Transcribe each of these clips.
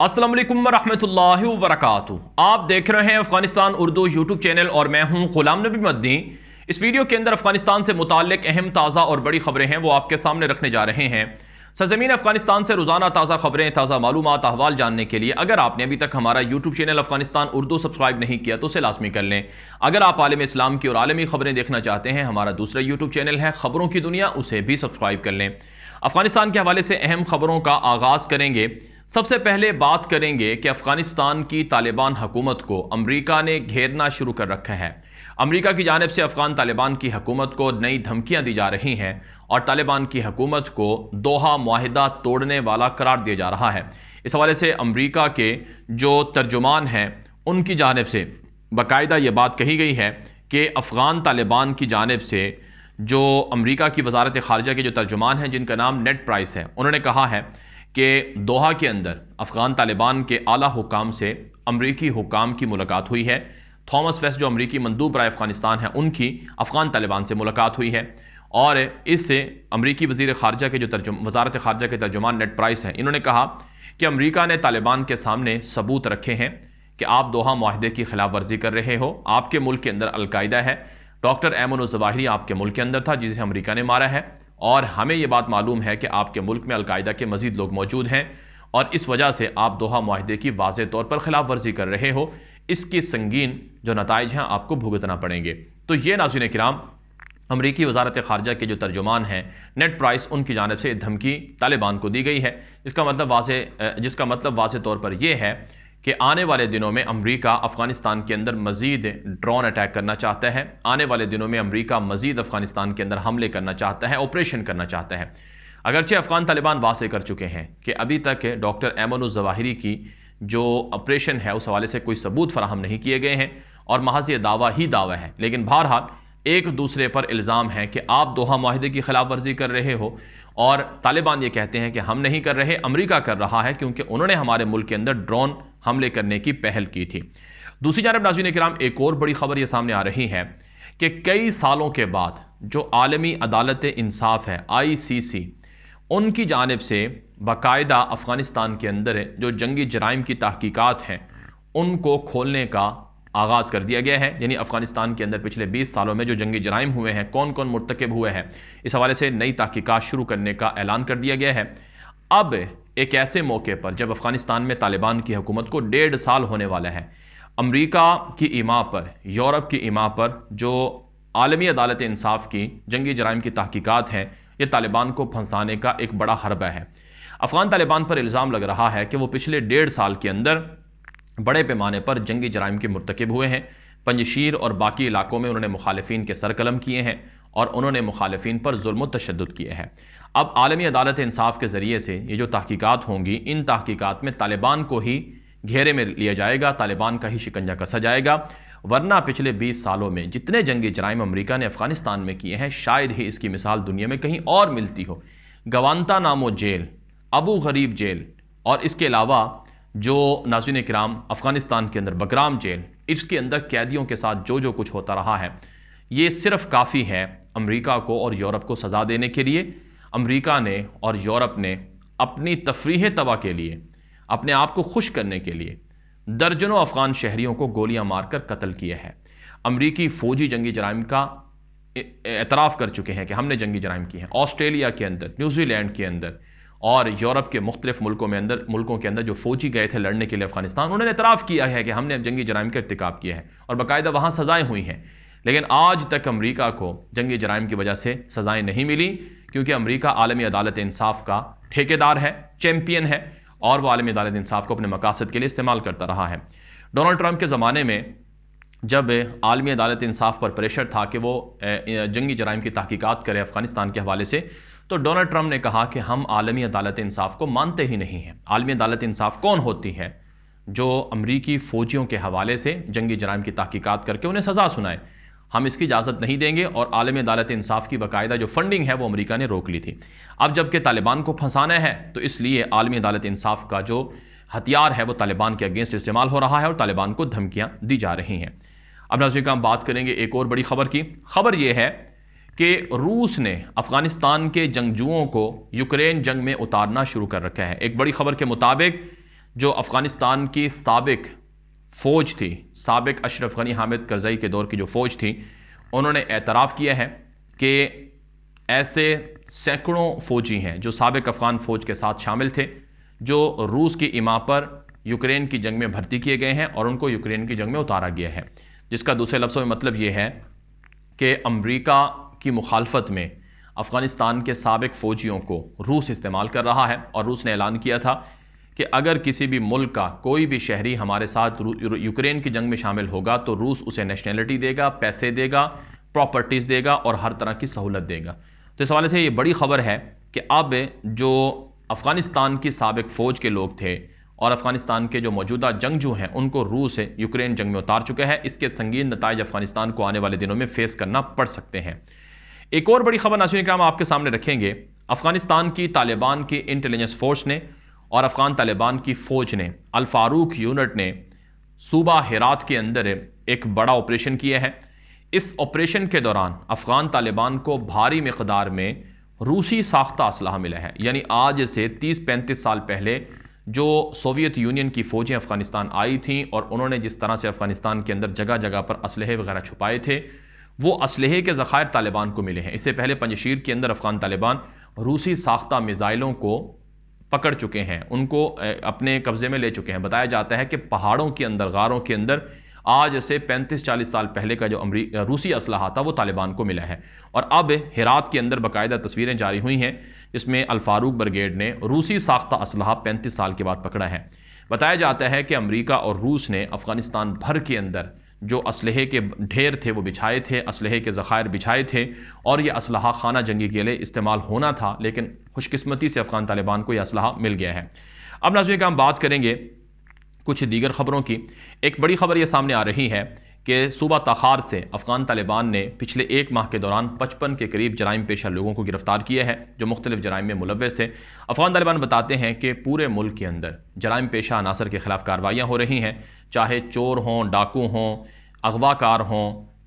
असलम वरहमल वरक आप देख रहे हैं अफगानिस्तान उर्दू यूट्यूब चैनल और मैं हूं गुलाम नबी मदनी इस वीडियो के अंदर अफगानिस्तान से मुतक अहम ताज़ा और बड़ी खबरें हैं वो आपके सामने रखने जा रहे हैं सरजमीन अफगानिस्तान से रोज़ाना ताज़ा खबरें ताज़ा मालूम अहवाल जानने के लिए अगर आपने अभी तक हमारा YouTube channel Afghanistan Urdu subscribe नहीं किया तो उसे लाजमी कर लें अगर आप आलम इस्लाम की और आलमी खबरें देखना चाहते हैं हमारा दूसरा यूट्यूब चैनल है खबरों की दुनिया उसे भी सब्सक्राइब कर लें अफगानिस्तान के हवाले से अहम खबरों का आगाज़ करेंगे सबसे पहले बात करेंगे कि अफ़गानिस्तान की तालिबान हकूमत को अमरीका ने घेरना शुरू कर रखा है अमरीका की जानब से अफ़गान तालिबान की हकूमत को नई धमकियाँ दी जा रही हैं और तालिबान की हकूमत को दोहा माहिदा तोड़ने वाला करार दिया जा रहा है इस हवाले से अमरीका के जो तर्जुमान हैं उनकी जानब से बाकायदा ये बात कही गई है कि अफ़गान तालिबान की जानब से जो अमरीका की वजारत खारजा के जो तर्जुमान हैं जिनका नाम नेट प्राइस है उन्होंने कहा है कि दोहा के अंदर अफ़गान तालिबान के आला हुकाम से अमरीकी हुकाम की मुलाकात हुई है थॉमस वेस्ट जो अमरीकी मंदूब राय अफ़गानिस्तान है उनकी अफ़गान तालिबान से मुलाकात हुई है और इससे अमरीकी वजीर खारजा के जो तर्जु वजारत खारजा के तर्जुमान नेट प्राइस हैं इन्होंने कहा कि अमरीका ने तालिबान के सामने सबूत रखे हैं कि आप दोहा माहदे की खिलाफ वर्जी कर रहे हो आपके मुल्क के अंदर अलकायदा है डॉक्टर एमन उजवाहरी आपके मुल्क के अंदर था जिसे अमरीका ने मारा है और हमें ये बात मालूम है कि आपके मुल्क में अलकायदा के मजीद लोग मौजूद हैं और इस वजह से आप दोहा माहे की वाज तौर पर खिलाफ वर्जी कर रहे हो इसके संगीन जो नतज हैं आपको भुगतना पड़ेंगे तो ये नाजिन कराम अमरीकी वजारत खारजा के जो तर्जुमान हैं नेट प्राइस उनकी जानब से धमकी तालिबान को दी गई है इसका मतलब वाज जिसका मतलब वाज तौर पर यह है कि आने वाले दिनों में अमरीका अफ़गानिस्तान के अंदर मज़ीद ड्रोन अटैक करना चाहता है आने वाले दिनों में अमरीका मज़ीद अफ़गानिस्तान के अंदर हमले करना चाहता है ऑपरेशन करना चाहता है अगरचे अफ़गान तालिबान वासे कर चुके हैं कि अभी तक डॉक्टर एमन जवाहिरी की जो ऑपरेशन है उस हवाले से कोई सबूत फराहम नहीं किए गए हैं और महज ये दावा ही दावा है लेकिन बहरहाल एक दूसरे पर इल्ज़ाम है कि आप दोहा माहे की खिलाफ वर्जी कर रहे हो और तालिबान ये कहते हैं कि हम नहीं कर रहे अमरीका कर रहा है क्योंकि उन्होंने हमारे मुल्क के अंदर ड्रोन हमले करने की पहल की थी दूसरी जानब नाजीन कराम एक और बड़ी खबर ये सामने आ रही है कि कई सालों के बाद जो आलमी अदालत इंसाफ है आई सी सी उनकी जानब से बाकायदा अफ़गानिस्तान के अंदर जो जंगी जराइम की तहकीकत हैं उनको खोलने का आगाज़ कर दिया गया है यानी अफ़गानिस्तान के अंदर पिछले 20 सालों में जो जंगी जराइम हुए हैं कौन कौन मरतकब हुए हैं इस हवाले से नई तहकीक़ात शुरू करने का ऐलान कर दिया गया है अब एक ऐसे मौके पर जब अफ़गानिस्तान में तालिबान की हुकूमत को डेढ़ साल होने वाला है अमरीका की इमा पर यूरोप की इमा पर जो आलमी अदालत इंसाफ की जंगी जराइम की तहकीक़ात हैं ये तालिबान को फंसाने का एक बड़ा हरबा है अफ़गान तालिबान पर इल्ज़ाम लग रहा है कि वो पिछले डेढ़ साल के अंदर बड़े पैमाने पर जंगी जराइम के मरतकब हुए हैं पंजशीर और बाकी इलाकों में उन्होंने मुखालफी के सरकलम किए हैं और उन्होंने मुखालफन पर जुल्म तशद किए हैं अब आलमी अदालत इंसाफ के ज़रिए से ये जो तहकीक़ात होंगी इन तहकीक़ात में तालिबान को ही घेरे में लिया जाएगा तालिबान का ही शिकंजा कसा जाएगा वरना पिछले 20 सालों में जितने जंगी जराइम अमेरिका ने अफ़गानिस्तान में किए हैं शायद ही इसकी मिसाल दुनिया में कहीं और मिलती हो गवानता नामो जेल अबू गरीब जेल और इसके अलावा जो नाजिन कराम अफ़गानिस्तान के अंदर बकराम जेल इसके अंदर कैदियों के साथ जो जो कुछ होता रहा है ये सिर्फ काफ़ी है अमेरिका को और यूरोप को सज़ा देने के लिए अमेरिका ने और यूरोप ने अपनी तफरीह तबाह के लिए अपने आप को खुश करने के लिए दर्जनों अफगान शहरीों को गोलियां मारकर कत्ल किया है अमरीकी फ़ौजी जंगी जराइम का एतराफ़ कर चुके हैं कि हमने जंगी जराइम किए हैं ऑस्ट्रेलिया के अंदर न्यूजीलैंड के अंदर और यूरोप के मुख्तलिफ मुल्कों में अंदर मुल्कों के अंदर जो फौजी गए थे लड़ने के लिए अफगानिस्तान उन्होंने एतराफ़ किया है कि हमने जंगी जराइम का इरतिकाब किया है और बाकायदा वहाँ सज़ाएँ हुई हैं लेकिन आज तक अमरीका को जंगी जराइम की वजह से सजाएं नहीं मिली क्योंकि अमरीका आलमी अदालत इंसाफ का ठेकेदार है चैम्पियन है और वह आलमी अदालत इंसाफ को अपने मकासद के लिए इस्तेमाल करता रहा है डोनाल्ड ट्रंप के ज़माने में जब आलमी अदालत इंसाफ पर प्रेशर था कि वो जंगी जराइम की तहकीकात करें अफ़गानिस्तान के हवाले से तो डोनाल्ड ट्रंप ने कहा कि हम आलमी अदालत इंसाफ को मानते ही नहीं हैं आलमी अदालत इंसाफ कौन होती है जो अमरीकी फ़ौजियों के हवाले से जंगी जराइम की तहकीकात करके उन्हें सज़ा सुनाए हम इसकी इजाज़त नहीं देंगे और आलम अदालत इंसाफ की बाकायदा जो फंडिंग है वो अमेरिका ने रोक ली थी अब जबकि तालिबान को फंसाना है तो इसलिए आलमी अदालत इंसाफ का जो हथियार है वो तालिबान के अगेंस्ट इस्तेमाल हो रहा है और तालिबान को धमकियाँ दी जा रही हैं अब नजर का हम बात करेंगे एक और बड़ी खबर की खबर यह है कि रूस ने अफ़गानिस्तान के जंगजुओं को यूक्रेन जंग में उतारना शुरू कर रखा है एक बड़ी खबर के मुताबिक जो अफ़गानिस्तान की सबक फ़ौज थी सबक अशरफ गनी हामिद करजई के दौर की जो फ़ौज थी उन्होंने एतराफ़ किया है कि ऐसे सैकड़ों फ़ौजी हैं जो सबक अफ़गान फ़ौज के साथ शामिल थे जो रूस की इमा पर यूक्रेन की जंग में भर्ती किए गए हैं और उनको यूक्रेन की जंग में उतारा गया है जिसका दूसरे लफ्सों में मतलब ये है कि अमरीका की मुखालफत में अफ़गानिस्तान के सबक फ़ौजियों को रूस इस्तेमाल कर रहा है और रूस ने ऐलान किया था कि अगर किसी भी मुल्क का कोई भी शहरी हमारे साथ यूक्रेन की जंग में शामिल होगा तो रूस उसे नेशनैलिटी देगा पैसे देगा प्रॉपर्टीज़ देगा और हर तरह की सहूलत देगा तो इस हवाले से ये बड़ी ख़बर है कि अब जो अफ़गानिस्तान की सबक फ़ौज के लोग थे और अफ़गानिस्तान के जो मौजूदा जंगजू हैं उनको रूस यूक्रेन जंग में उतार चुका है इसके संगीन नतज अफ़गानिस्तान को आने वाले दिनों में फ़ेस करना पड़ सकते हैं एक और बड़ी खबर नासिन इक्राम आपके सामने रखेंगे अफ़गानिस्तान की तालिबान की इंटेलिजेंस फोर्स ने और अफ़गान तालिबान की फ़ौज ने अलफारूक यूनिट ने सूबा हिरात के अंदर एक बड़ा ऑपरेशन किया है इस ऑपरेशन के दौरान अफ़गान तालिबान को भारी मकदार में रूसी साख्ता असलाह मिला है यानी आज से 30-35 साल पहले जो सोवियत यूनियन की फ़ौजें अफ़गानिस्तान आई थीं और उन्होंने जिस तरह से अफ़गानिस्तान के अंदर जगह जगह पर इसलहे वगैरह छुपाए थे वो इसलहे के ज़ख़ायर तालिबान को मिले हैं इससे पहले पंजशीर के अंदर अफ़गान तालिबान रूसी साख्ता मिज़ाइलों को पकड़ चुके हैं उनको अपने कब्ज़े में ले चुके हैं बताया जाता है कि पहाड़ों के अंदर गारों के अंदर आज से 35-40 साल पहले का जो अमरी रूसी असलाह था वो तालिबान को मिला है और अब हिरात के अंदर बाकायदा तस्वीरें जारी हुई हैं जिसमें अलफारूक ब्रिगेड ने रूसी साख्ता असलाह 35 साल के बाद पकड़ा है बताया जाता है कि अमरीका और रूस ने अफ़गानिस्तान भर के अंदर जो इसलहे के ढेर थे वो बिछाए थे इसलहे के ज़ख़ायर बिछाए थे और ये असलहा खाना जंगी के लिए इस्तेमाल होना था लेकिन खुशकस्मती से अफ़गान तालिबान को यह असलहा मिल गया है अब का हम बात करेंगे कुछ दीगर ख़बरों की एक बड़ी ख़बर ये सामने आ रही है कि सूबा तखार से अफ़गान तालिबान ने पिछले एक माह के दौरान पचपन के करीब जराइम पेशा लोगों को गिरफ़्तार किया है जो मुख्तलिफ जराइम में मुलवस थे अफ़गान तालिबान बताते हैं कि पूरे मुल्क के अंदर जराइम पेशा अनासर के ख़िलाफ़ कार्रवाइयाँ हो रही हैं चाहे चोर हों डाकू हों अगवाकार हों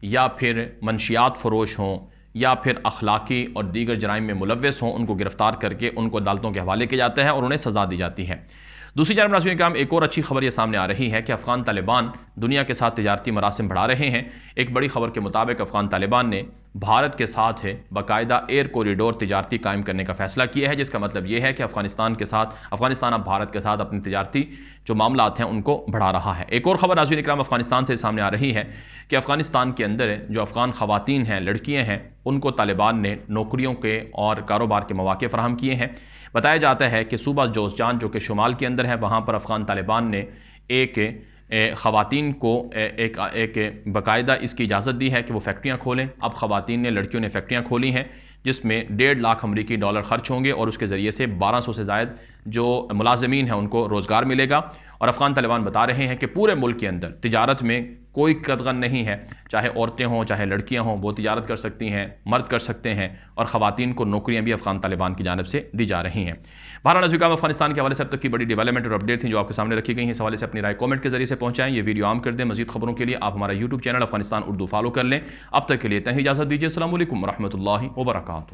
या फिर मनशियात फरोश हों या फिर अखलाकी और दीगर जराइम में मुलवस हों उनको गिरफ़्तार करके उनको अदालतों के हवाले किए जाते हैं और उन्हें सज़ा दी जाती है दूसरी जानब नाजमी कराम एक और अच्छी खबर ये सामने आ रही है कि अफ़गान तालिबान दुनिया के साथ तजारती मरासम बढ़ा रहे हैं एक बड़ी खबर के मुताबिक अफ़गान तालिबान ने भारत के साथ है बाकायदा एयर कॉरिडोर तजारती कायम करने का फैसला किया है जिसका मतलब ये है कि अफगानिस्तान के साथ अफगानिस्तान अब भारत के साथ अपनी तजारती जो मामला हैं उनको बढ़ा रहा है एक और खबर नाजी इक्राम अफगानिस्तान से सामने आ रही है कि अफगानिस्तान के अंदर जो अफगान खातन हैं लड़कियाँ हैं उनको तालिबान ने नौकरियों के और कारोबार के मौाक़े फराम किए हैं बताया जाता है कि सूबा जान जो कि शुमाल के अंदर है वहाँ पर अफ़गान तालिबान ने एक ख़वान को एक एक बाकायदा इसकी इजाज़त दी है कि वो फैक्ट्रियाँ खोलें अब ख़वातीन ने लड़कियों ने फैक्ट्रियाँ खोली हैं जिसमें डेढ़ लाख अमरीकी डॉलर खर्च होंगे और उसके ज़रिए से बारह सौ से जायद जो मुलाजमीन हैं उनको रोज़गार मिलेगा और अफ़गान तालिबान बता रहे हैं कि पूरे मुल्क के अंदर तजारत में कोई कदगन नहीं है चाहे औरतें हों चाहे लड़कियां हों वो तजारत कर सकती हैं मर्द कर सकते हैं और ख़वान को नौकरियां भी अफगान तालिबान की जानब से दी जा रही हैं भारत नजवी अफगानिस्तान के हवाले से अब तक की बड़ी डेवलपमेंट और अपडेट थी जो आपके सामने रखी गई हैं इस हवाले से अपनी राय कमेंट के जरिए से पहुंचाएं ये वीडियो आम कर दें मजीद खबरों के लिए आप हमारा YouTube channel Afghanistan Urdu follow कर लें अब तक के लिए तह इजाज़त दीजिए असल वरहमल वर्का